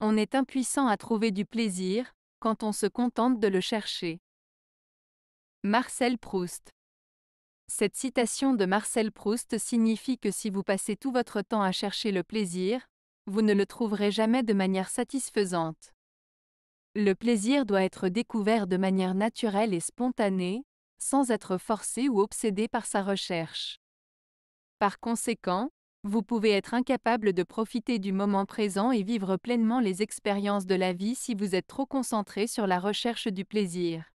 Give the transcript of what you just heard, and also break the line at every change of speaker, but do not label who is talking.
On est impuissant à trouver du plaisir, quand on se contente de le chercher. Marcel Proust Cette citation de Marcel Proust signifie que si vous passez tout votre temps à chercher le plaisir, vous ne le trouverez jamais de manière satisfaisante. Le plaisir doit être découvert de manière naturelle et spontanée, sans être forcé ou obsédé par sa recherche. Par conséquent, vous pouvez être incapable de profiter du moment présent et vivre pleinement les expériences de la vie si vous êtes trop concentré sur la recherche du plaisir.